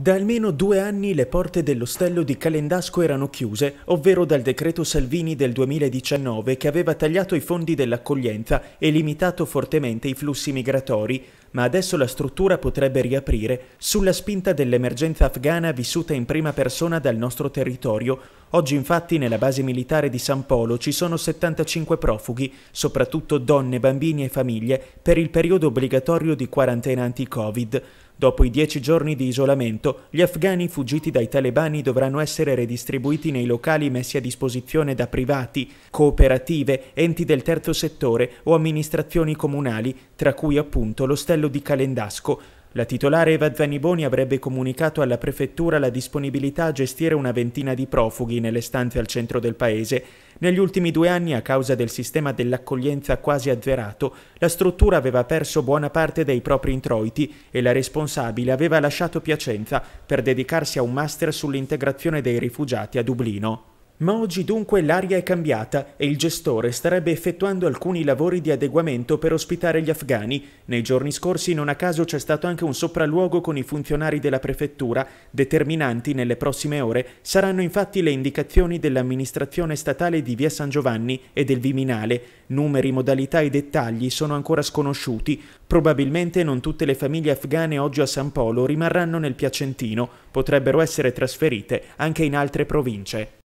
Da almeno due anni le porte dell'ostello di Calendasco erano chiuse, ovvero dal decreto Salvini del 2019 che aveva tagliato i fondi dell'accoglienza e limitato fortemente i flussi migratori, ma adesso la struttura potrebbe riaprire sulla spinta dell'emergenza afghana vissuta in prima persona dal nostro territorio. Oggi infatti nella base militare di San Polo ci sono 75 profughi, soprattutto donne, bambini e famiglie, per il periodo obbligatorio di quarantena anti-Covid. Dopo i dieci giorni di isolamento, gli afghani fuggiti dai talebani dovranno essere redistribuiti nei locali messi a disposizione da privati, cooperative, enti del terzo settore o amministrazioni comunali, tra cui appunto l'ostello di Calendasco, la titolare Eva Zaniboni avrebbe comunicato alla prefettura la disponibilità a gestire una ventina di profughi nelle stanze al centro del paese. Negli ultimi due anni, a causa del sistema dell'accoglienza quasi azzerato, la struttura aveva perso buona parte dei propri introiti e la responsabile aveva lasciato Piacenza per dedicarsi a un master sull'integrazione dei rifugiati a Dublino. Ma oggi dunque l'aria è cambiata e il gestore starebbe effettuando alcuni lavori di adeguamento per ospitare gli afghani. Nei giorni scorsi non a caso c'è stato anche un sopralluogo con i funzionari della prefettura. Determinanti nelle prossime ore saranno infatti le indicazioni dell'amministrazione statale di Via San Giovanni e del Viminale. Numeri, modalità e dettagli sono ancora sconosciuti. Probabilmente non tutte le famiglie afghane oggi a San Polo rimarranno nel Piacentino, potrebbero essere trasferite anche in altre province.